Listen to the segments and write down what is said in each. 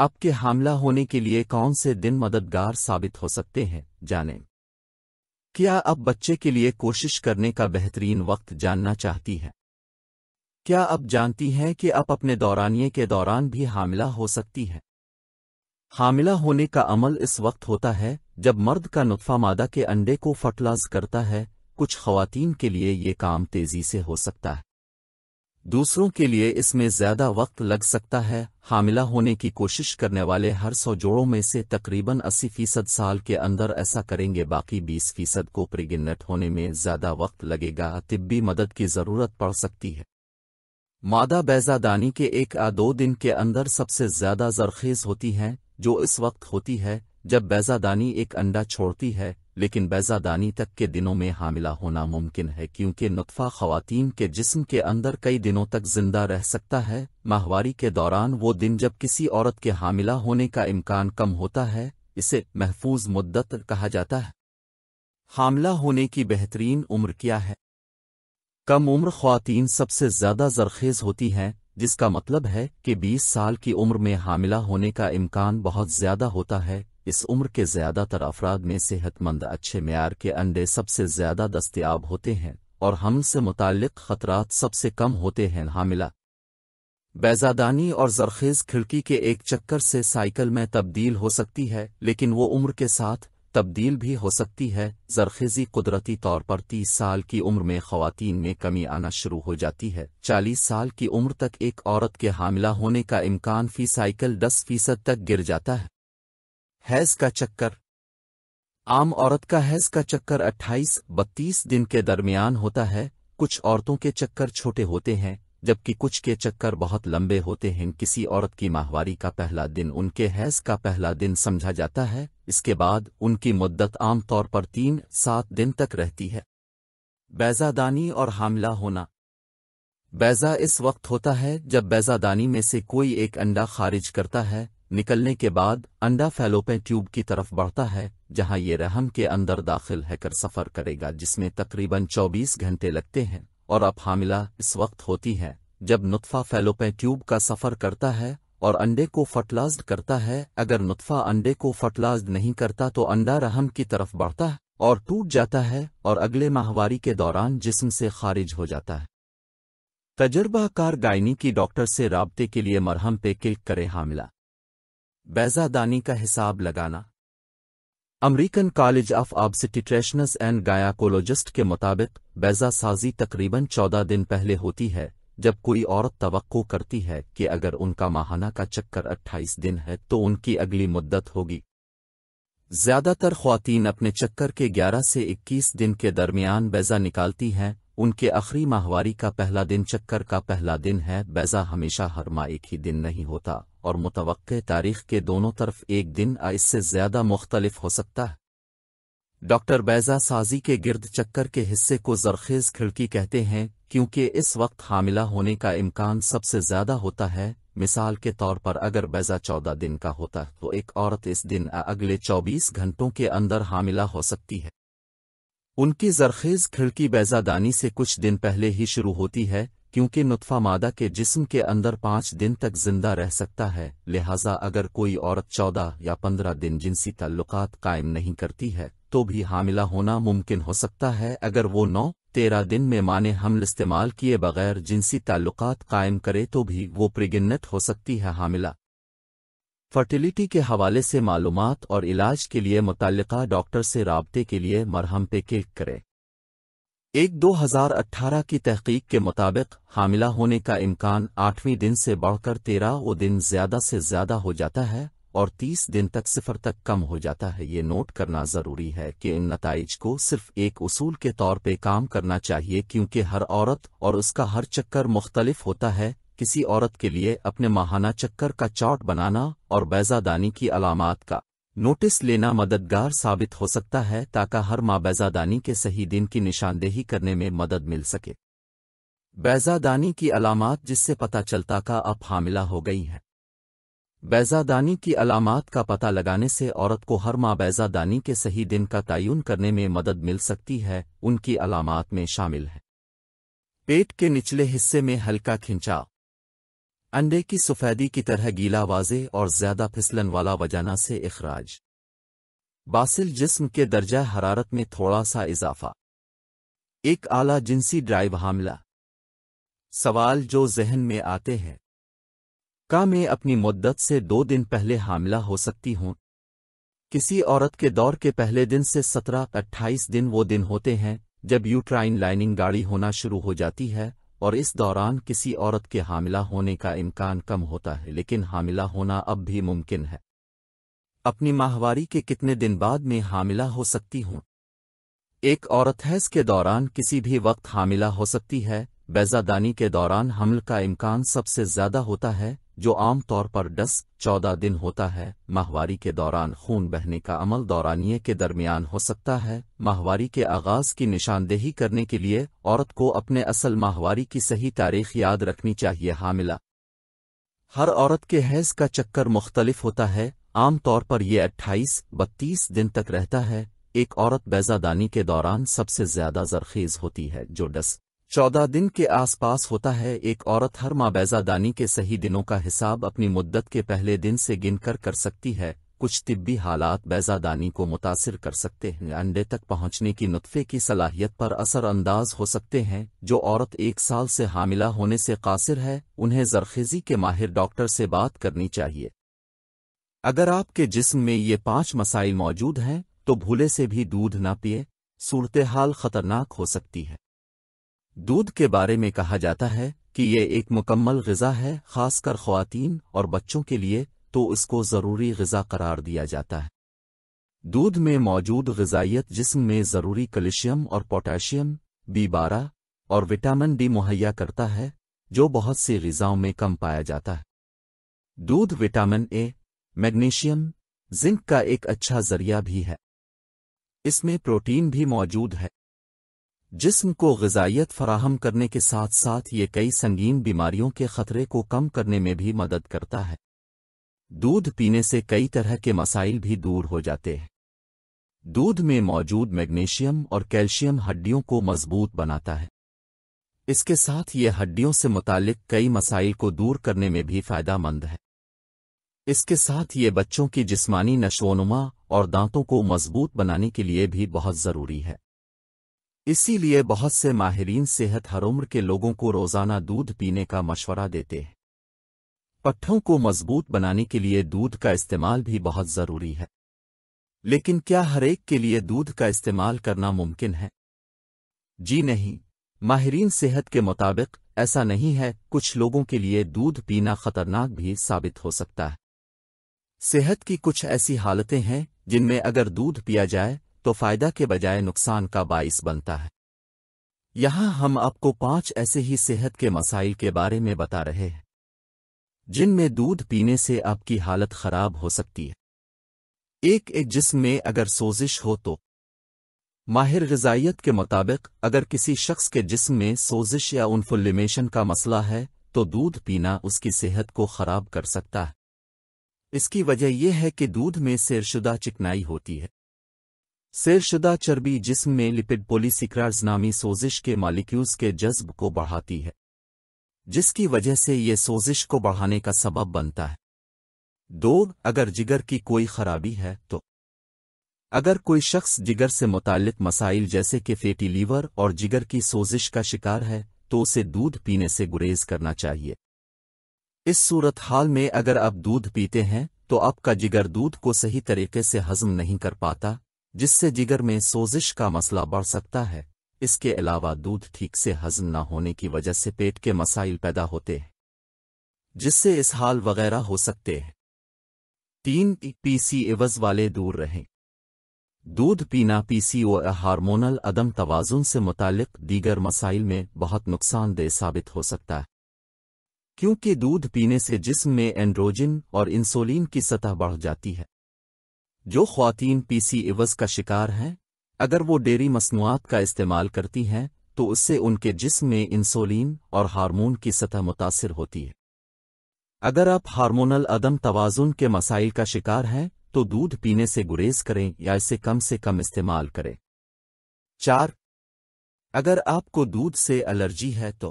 आपके हमला होने के लिए कौन से दिन मददगार साबित हो सकते हैं जानें क्या आप बच्चे के लिए कोशिश करने का बेहतरीन वक्त जानना चाहती हैं क्या आप जानती हैं कि आप अपने दौरानिए के दौरान भी हामिला हो सकती हैं हामिला होने का अमल इस वक्त होता है जब मर्द का नुतफा मादा के अंडे को फर्टिलाइज करता है कुछ खवातीन के लिए ये काम तेजी से हो सकता है दूसरों के लिए इसमें ज्यादा वक्त लग सकता है हामिला होने की कोशिश करने वाले हर सौ जोड़ों में से तकरीबन 80 फीसद साल के अंदर ऐसा करेंगे बाकी 20 फीसद को प्रिगिनट होने में ज्यादा वक्त लगेगा तिब्बी मदद की जरूरत पड़ सकती है मादा बैजादानी के एक आ दो दिन के अंदर सबसे ज्यादा जरखेज होती हैं जो इस वक्त होती है जब बैजादानी एक अंडा छोड़ती है लेकिन बैजादानी तक के दिनों में हामिला होना मुमकिन है क्योंकि नुतफ़ा खवतिन के जिस्म के अंदर कई दिनों तक जिंदा रह सकता है माहवारी के दौरान वो दिन जब किसी औरत के हामिला होने का इम्कान कम होता है इसे महफूज मुद्दत कहा जाता है हामला होने की बेहतरीन उम्र क्या है कम उम्र खुवान सबसे ज़्यादा जरखेज़ होती हैं जिसका मतलब है कि 20 साल की उम्र में हामिला होने का इम्कान बहुत ज़्यादा होता है इस उम्र के ज़्यादातर अफराद में सेहतमंद अच्छे मैार के अंडे सबसे ज़्यादा दस्तियाब होते हैं और हम से मुतल ख़तरात सबसे कम होते हैं हामिला बैजादानी और जरखेज़ खिड़की के एक चक्कर से साइकिल में तब्दील हो सकती है लेकिन वो उम्र के साथ तब्दील भी हो सकती है जरखेज़ी कुदरती तौर पर तीस साल की उम्र में खवतिन में कमी आना शुरू हो जाती है चालीस साल की उम्र तक एक औरत के हामिला होने का इम्कान फी साइकिल दस फीसद तक गिर जाता है हैज का चक्कर आम औरत का हैज का चक्कर 28-32 दिन के दरमियान होता है कुछ औरतों के चक्कर छोटे होते हैं जबकि कुछ के चक्कर बहुत लंबे होते हैं किसी औरत की माहवारी का पहला दिन उनके हैज का पहला दिन समझा जाता है इसके बाद उनकी मुद्दत आमतौर पर तीन सात दिन तक रहती है बैजादानी और हामला होना बैजा इस वक्त होता है जब बैजादानी में से कोई एक अंडा खारिज करता है निकलने के बाद अंडा फैलोपे ट्यूब की तरफ बढ़ता है जहां ये रहम के अंदर दाखिल होकर सफर करेगा जिसमें तकरीबन 24 घंटे लगते हैं और अब हामिला इस वक्त होती है जब नुतफा फैलोपे ट्यूब का सफर करता है और अंडे को फर्टिलाइज करता है अगर नुतफा अंडे को फर्टिलाइज नहीं करता तो अंडा रहम की तरफ बढ़ता है और टूट जाता है और अगले माहवारी के दौरान जिसम से खारिज हो जाता है तजर्बाकार गायनी की डॉक्टर से रबते के लिए मरहम पे क्लिक करे हामिला बैजादानी का हिसाब लगाना American college of obstetricians and gynaecologist के मुताबिक बैजा साजी तकरीबन चौदह दिन पहले होती है जब कोई औरत तो करती है कि अगर उनका माहाना का चक्कर 28 दिन है तो उनकी अगली मुद्दत होगी ज्यादातर खुवान अपने चक्कर के 11 से 21 दिन के दरमियान बैजा निकालती हैं उनके आखिरी माहवारी का पहला दिन चक्कर का पहला दिन है बैजा हमेशा हर माह एक ही दिन नहीं होता और मुतव तारीख के दोनों तरफ एक दिन इससे ज्यादा मुख्तलिफ हो सकता है डॉक्टर बैजा साजी के गिर्द चक्कर के हिस्से को जरखेज खिड़की कहते हैं क्योंकि इस वक्त हामिला होने का इम्कान सबसे ज्यादा होता है मिसाल के तौर पर अगर बैजा चौदह दिन का होता तो एक औरत इस दिन अगले चौबीस घंटों के अंदर हामिला हो सकती है उनकी जरखेज़ खिड़की बैजादानी से कुछ दिन पहले ही शुरू होती है क्योंकि नुतफा मादा के जिस्म के अंदर पाँच दिन तक जिंदा रह सकता है लिहाजा अगर कोई औरत चौदह या पंद्रह दिन जिनसी तल्लुकात कायम नहीं करती है तो भी हामिला होना मुमकिन हो सकता है अगर वो नौ तेरह दिन में माने हमल इस्तेमाल किए बगैर जिनसी ताल्लुकात कायम करे तो भी वो प्रिगिन्नत हो सकती है हामिला फर्टिलिटी के हवाले से मालूम और इलाज के लिए मुतल डॉक्टर से रबते के लिए मरहम पे क्लिक करें एक 2018 की तहकीक के मुताबिक हामिला होने का इम्कान आठवीं दिन से बढ़कर तेरह दिन ज़्यादा से ज़्यादा हो जाता है और 30 दिन तक सिफर तक कम हो जाता है ये नोट करना ज़रूरी है कि इन नतज को सिर्फ एक उसूल के तौर पर काम करना चाहिए क्योंकि हर औरत और उसका हर चक्कर मुख्तलिफ होता है किसी औरत के लिए अपने माहाना चक्कर का चौट बनाना और बैजादानी की अलामत का नोटिस लेना मददगार साबित हो सकता है ताकि हर माँ बैजादानी के सही दिन की निशानदेही करने में मदद मिल सके बैजादानी की अलामत जिससे पता चलता का अब हामिला हो गई है बैजादानी की अलामत का पता लगाने से औरत को हर माँ बैजादानी के सही दिन का तयन करने में मदद मिल सकती है उनकी अलामत में शामिल है पेट के निचले हिस्से में हल्का खिंचाव अंडे की सफ़ेदी की तरह गीला वाजे और ज़्यादा फिसलन वाला वजाना से अखराज बासिल जिस्म के दर्जा हरारत में थोड़ा सा इजाफा एक आला जिनसी ड्राइव हामला सवाल जो जहन में आते हैं का मैं अपनी मुद्दत से दो दिन पहले हामला हो सकती हूं किसी औरत के दौर के पहले दिन से सत्रह अट्ठाईस दिन वो दिन होते हैं जब यूट्राइन लाइनिंग गाड़ी होना शुरू हो जाती है और इस दौरान किसी औरत के हामिला होने का इम्कान कम होता है लेकिन हामिला होना अब भी मुमकिन है अपनी माहवारी के कितने दिन बाद में हामिला हो सकती हूँ एक औरत हैज के दौरान किसी भी वक्त हामिला हो सकती है बैजादानी के दौरान हमल का इम्कान सबसे ज्यादा होता है जो आमतौर पर 10 चौदह दिन होता है माहवारी के दौरान खून बहने का अमल दौरानिए के दरमियान हो सकता है माहवारी के आगाज की निशानदेही करने के लिए औरत को अपने असल माहवारी की सही तारीख याद रखनी चाहिए हामिला हर औरत के हैज का चक्कर मुख्तलिफ होता है आमतौर पर यह 28, 32 दिन तक रहता है एक औरत बैजादानी के दौरान सबसे ज्यादा जरखेज होती है जो डस चौदह दिन के आसपास होता है एक औरत हर माँ बैजादानी के सही दिनों का हिसाब अपनी मुद्दत के पहले दिन से गिनकर कर सकती है कुछ तिब्बी हालात बैजादानी को मुतासर कर सकते हैं अंडे तक पहुंचने की नुतफ़े की सलाहियत पर असरअंदाज हो सकते हैं जो औरत एक साल से हामिला होने से कासिर है उन्हें जरखेज़ी के माहिर डॉक्टर से बात करनी चाहिए अगर आपके जिस्म में ये पांच मसाइल मौजूद हैं तो भूले से भी दूध ना पिए सूरतहाल खतरनाक हो सकती है दूध के बारे में कहा जाता है कि ये एक मुकम्मल गज़ा है खासकर खुवान और बच्चों के लिए तो इसको ज़रूरी गज़ा करार दिया जाता है दूध में मौजूद गजाइत जिसम में ज़रूरी कैल्शियम और पोटाशियम बी बारह और विटामिन डी मुहैया करता है जो बहुत सी गजाओं में कम पाया जाता है दूध विटामिन ए मैग्नीशियम जिंक का एक अच्छा जरिया भी है इसमें प्रोटीन भी मौजूद है जिस्म को गजाइत फराहम करने के साथ साथ ये कई संगीन बीमारियों के खतरे को कम करने में भी मदद करता है दूध पीने से कई तरह के मसाइल भी दूर हो जाते हैं दूध में मौजूद मैग्नीशियम और कैल्शियम हड्डियों को मजबूत बनाता है इसके साथ ये हड्डियों से मुतालिक कई मसाइल को दूर करने में भी फायदा मंद है इसके साथ ये बच्चों की जिस्मानी नशोनुमा और दांतों को मजबूत बनाने के लिए भी बहुत ज़रूरी है इसीलिए बहुत से माहरीन सेहत हर उम्र के लोगों को रोज़ाना दूध पीने का मशवरा देते हैं पट्ठों को मजबूत बनाने के लिए दूध का इस्तेमाल भी बहुत ज़रूरी है लेकिन क्या हरेक के लिए दूध का इस्तेमाल करना मुमकिन है जी नहीं माहरीन सेहत के मुताबिक ऐसा नहीं है कुछ लोगों के लिए दूध पीना खतरनाक भी साबित हो सकता है सेहत की कुछ ऐसी हालतें हैं जिनमें अगर दूध पिया जाए तो फायदा के बजाय नुकसान का बाइस बनता है यहां हम आपको पांच ऐसे ही सेहत के मसाइल के बारे में बता रहे हैं जिनमें दूध पीने से आपकी हालत खराब हो सकती है एक एक जिस्म में अगर सोजिश हो तो माहिर गजाइत के मुताबिक अगर किसी शख्स के जिस्म में सोजिश या उनफुल्लिमेशन का मसला है तो दूध पीना उसकी सेहत को खराब कर सकता है इसकी वजह यह है कि दूध में सिरशुदा चिकनाई होती है सिरशुदा चर्बी जिस्म में लिपिड पोलिसिक्रार्स नामी सोजिश के मालिक्यूल्स के जज्ब को बढ़ाती है जिसकी वजह से ये सोजिश को बढ़ाने का सबब बनता है दो अगर जिगर की कोई खराबी है तो अगर कोई शख्स जिगर से मुतालिक मसाइल जैसे कि फेटी लीवर और जिगर की सोजिश का शिकार है तो उसे दूध पीने से गुरेज करना चाहिए इस सूरत हाल में अगर आप दूध पीते हैं तो आपका जिगर दूध को सही तरीके से हजम नहीं कर पाता जिससे जिगर में सोजिश का मसला बढ़ सकता है इसके अलावा दूध ठीक से हजम न होने की वजह से पेट के मसाइल पैदा होते हैं जिससे इस हाल वगैरह हो सकते हैं तीन पीसी एवज वाले दूर रहें दूध पीना पीसीओ हार्मोनल अदम तोज़ुन से मुतालिक दीगर मसाइल में बहुत नुकसानदेह साबित हो सकता है क्योंकि दूध पीने से जिस्म में एंड्रोजिन और इंसुलिन की सतह बढ़ जाती है जो खातन पी सी एवज का शिकार हैं अगर वो डेरी मसनूआत का इस्तेमाल करती हैं तो उससे उनके जिस्म में इंसोलिन और हार्मोन की सतह मुतासर होती है अगर आप हार्मोनल अदम तोज़ुन के मसाइल का शिकार हैं तो दूध पीने से गुरेज करें या इसे कम से कम इस्तेमाल करें चार अगर आपको दूध से एलर्जी है तो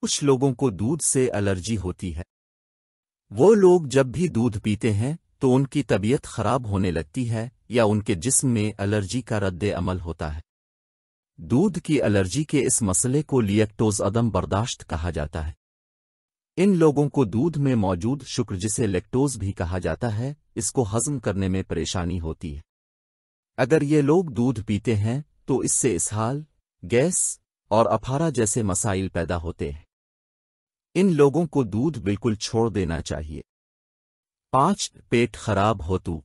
कुछ लोगों को दूध से एलर्जी होती है वो लोग जब भी दूध पीते हैं तो उनकी तबीयत खराब होने लगती है या उनके जिस्म में एलर्जी का रद्द अमल होता है दूध की एलर्जी के इस मसले को लियक्टोज अदम बर्दाश्त कहा जाता है इन लोगों को दूध में मौजूद शुक्र जिसे लेक्टोज भी कहा जाता है इसको हजम करने में परेशानी होती है अगर ये लोग दूध पीते हैं तो इससे इसहाल गैस और अफारा जैसे मसाइल पैदा होते हैं इन लोगों को दूध बिल्कुल छोड़ देना चाहिए पांच पेट खराब हो तू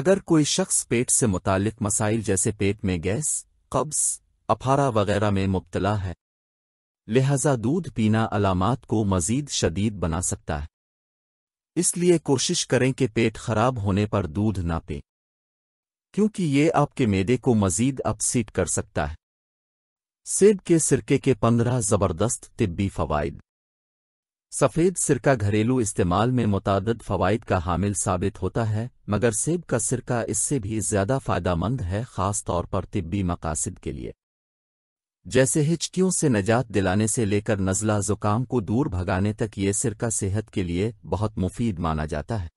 अगर कोई शख्स पेट से मुतालिक मसाइल जैसे पेट में गैस कब्ज अफारा वगैरह में मुबतला है लिहाजा दूध पीना अलामत को मजीद शदीद बना सकता है इसलिए कोशिश करें कि पेट खराब होने पर दूध ना पें क्योंकि ये आपके मेदे को मजीद अपसीट कर सकता है सेब के सिरके के पंद्रह ज़बरदस्त तिब्बी फवायद सफ़ेद सिरका घरेलू इस्तेमाल में मुतद फ़वाद का हामिल साबित होता है मगर सेब का सिरका इससे भी ज़्यादा फ़ायदामंद है ख़ास तौर पर तिब्बी मकासद के लिए जैसे हिचकियों से नजात दिलाने से लेकर नज़ला ज़ुकाम को दूर भगाने तक ये सिरका सेहत के लिए बहुत मुफीद माना जाता है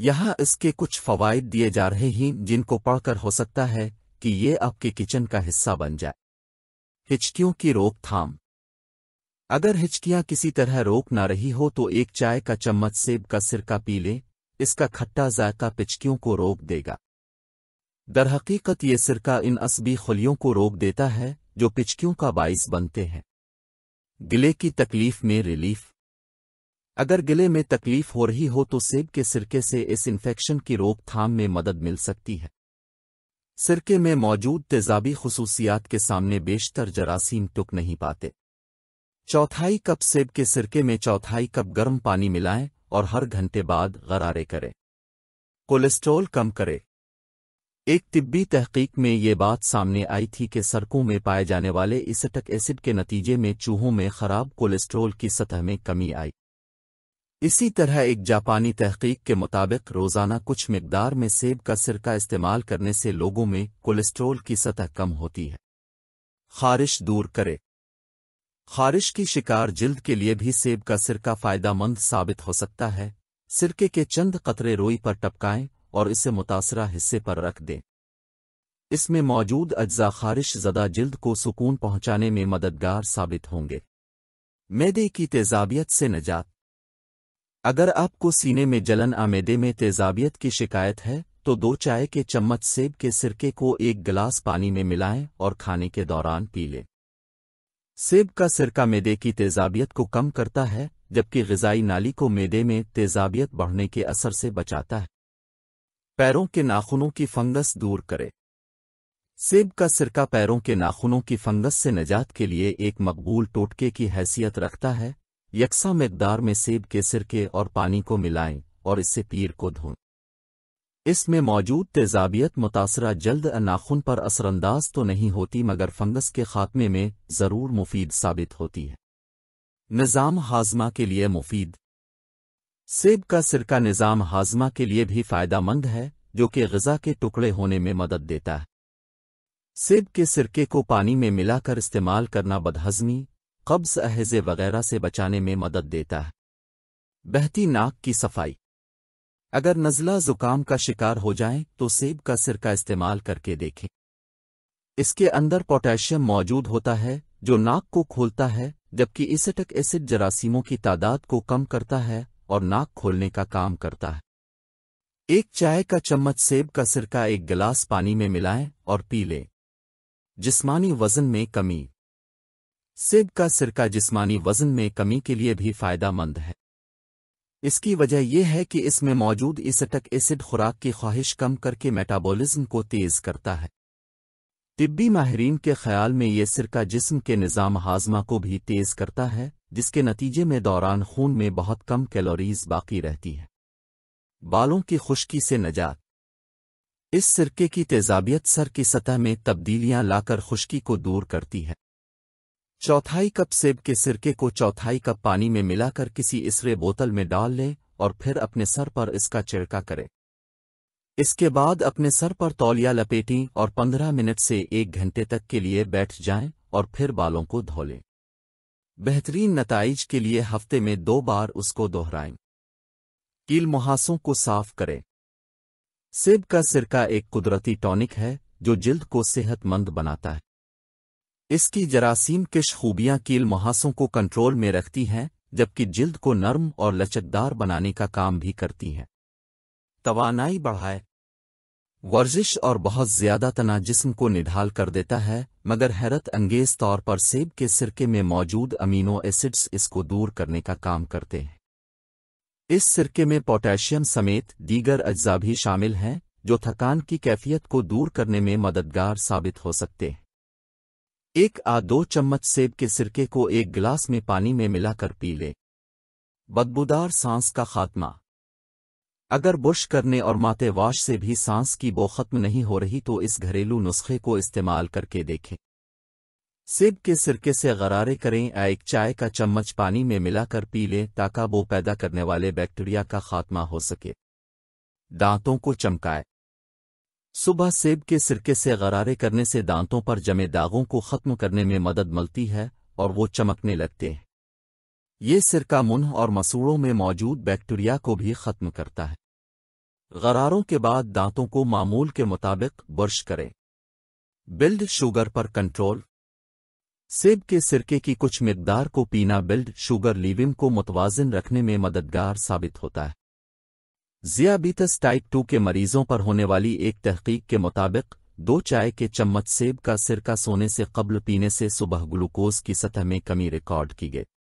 यहाँ इसके कुछ फ़वाद दिए जा रहे हैं जिनको पढ़कर हो सकता है कि ये आपके किचन का हिस्सा बन जाए हिचकियों की रोकथाम अगर हिचकियाँ किसी तरह रोक ना रही हो तो एक चाय का चम्मच सेब का सिरका पी लें इसका खट्टा जायका पिचकियों को रोक देगा दरहकीकत ये सिरका इन असबी खुलियों को रोक देता है जो पिचकियों का बाइस बनते हैं गिले की तकलीफ में रिलीफ अगर गिले में तकलीफ हो रही हो तो सेब के सिरके से इस इन्फेक्शन की रोकथाम में मदद मिल सकती है सिरके में मौजूद तेजाबी खसूसियात के सामने बेशतर जरासीम टुक नहीं पाते चौथाई कप सेब के सिरके में चौथाई कप गर्म पानी मिलाएं और हर घंटे बाद गरारे करें कोलेस्ट्रॉल कम करें एक तिब्बी तहकीक में ये बात सामने आई थी कि सड़कों में पाए जाने वाले इसटक एसिड के नतीजे में चूहों में खराब कोलेस्ट्रॉल की सतह में कमी आई इसी तरह एक जापानी तहकीक के मुताबिक रोज़ाना कुछ मकदार में सेब का सिरका इस्तेमाल करने से लोगों में कोलेस्ट्रॉल की सतह कम होती है खारिश दूर करे खारिश की शिकार जिल्द के लिए भी सेब का सिरका फ़ायदामंद साबित हो सकता है सिरके के चंद कतरे रोई पर टपकाएं और इसे मुतासरा हिस्से पर रख दें इसमें मौजूद अज्जा खारिश जदा जिल्द को सुकून पहुंचाने में मददगार साबित होंगे मैदे की तेजाबियत से नजात अगर आपको सीने में जलन आमैदे में तेजाबियत की शिकायत है तो दो चाय के चम्मच सेब के सिरके को एक गिलास पानी में मिलाएं और खाने के दौरान पी लें सेब का सिरका मेदे की तेजाबियत को कम करता है जबकि गजाई नाली को मेदे में तेजाबियत बढ़ने के असर से बचाता है पैरों के नाखूनों की फंगस दूर करे सेब का सिरका पैरों के नाखूनों की फंगस से निजात के लिए एक मकबूल टोटके की हैसियत रखता है यकसा मकदार में सेब के सिरके और पानी को मिलाएं और इससे पीर को धोएं इसमें मौजूद तेजाबियत मुतासरा जल्द नाखुन पर असरअंदाज तो नहीं होती मगर फंगस के खात्मे में ज़रूर मुफीद साबित होती है निज़ाम हाजमा के लिए मुफीद सेब का सिरका निज़ाम हाजमा के लिए भी मंद है जो कि गज़ा के टुकड़े होने में मदद देता है सेब के सिरके को पानी में मिलाकर इस्तेमाल करना बदहजमी कब्ज़ अहजे वगैरह से बचाने में मदद देता है बहती नाक की सफाई अगर नज़ला ज़ुकाम का शिकार हो जाए तो सेब का सिरका इस्तेमाल करके देखें इसके अंदर पोटेशियम मौजूद होता है जो नाक को खोलता है जबकि इसटक एसिड जरासीमों की तादाद को कम करता है और नाक खोलने का काम करता है एक चाय का चम्मच सेब का सिरका एक गिलास पानी में मिलाएं और पी लें जिस्मानी वजन में कमी सेब का सिरका जिस्मानी वजन में कमी के लिए भी फायदा मंद है इसकी वजह यह है कि इसमें मौजूद इसटक एसिड खुराक की ख्वाहिश कम करके मेटाबॉलिज्म को तेज़ करता है तिब्बी माहरीन के ख्याल में ये सिरका जिस्म के निज़ाम हाजमा को भी तेज़ करता है जिसके नतीजे में दौरान खून में बहुत कम कैलोरीज बाकी रहती हैं बालों की खुश्की से नजात इस सिरके की तेजाबियत सर की सतह में तब्दीलियां लाकर खुश्की को दूर करती है चौथाई कप सेब के सिरके को चौथाई कप पानी में मिलाकर किसी इसरे बोतल में डाल लें और फिर अपने सर पर इसका छिड़का करें इसके बाद अपने सर पर तौलिया लपेटें और पंद्रह मिनट से एक घंटे तक के लिए बैठ जाएं और फिर बालों को धो लें बेहतरीन नतज के लिए हफ्ते में दो बार उसको दोहराएं कील मुहासों को साफ करें सेब का सिरका एक कुदरती टॉनिक है जो जिल्द को सेहतमंद बनाता है इसकी जरासीम किश खूबियाँ कील महासों को कंट्रोल में रखती हैं जबकि जिल्द को नर्म और लचकदार बनाने का काम भी करती हैं तवानाई बढ़ाए वर्जिश और बहुत ज्यादा तना जिस्म को निढाल कर देता है मगर हैरत अंगेज तौर पर सेब के सिरके में मौजूद अमीनो एसिड्स इसको दूर करने का काम करते हैं इस सिरके में पोटेशियम समेत दीगर अज्जा भी शामिल हैं जो थकान की कैफियत को दूर करने में मददगार साबित हो सकते हैं एक आ दो चम्मच सेब के सिरके को एक गिलास में पानी में मिलाकर पी ले बदबूदार सांस का खात्मा अगर बुश करने और माते वाश से भी सांस की बो खत्म नहीं हो रही तो इस घरेलू नुस्खे को इस्तेमाल करके देखें सेब के सिरके से गरारे करें या एक चाय का चम्मच पानी में मिलाकर पी लें ताकि वो पैदा करने वाले बैक्टीरिया का खात्मा हो सके दांतों को चमकाए सुबह सेब के सिरके से गरारे करने से दांतों पर जमे दागों को ख़त्म करने में मदद मिलती है और वो चमकने लगते हैं ये सिरका मुंह और मसूड़ों में मौजूद बैक्टीरिया को भी ख़त्म करता है गरारों के बाद दांतों को मामूल के मुताबिक ब्रश करें बिल्ड शुगर पर कंट्रोल सेब के सिरके की कुछ मकदार को पीना बिल्ड शुगर लिविम को मुतवाजन रखने में मददगार साबित होता है जियाबीतस टाइप टू के मरीजों पर होने वाली एक तहकीक के मुताबिक दो चाय के चम्मच सेब का सिरका सोने से कब्ल पीने से सुबह ग्लूकोज की सतह में कमी रिकॉर्ड की गई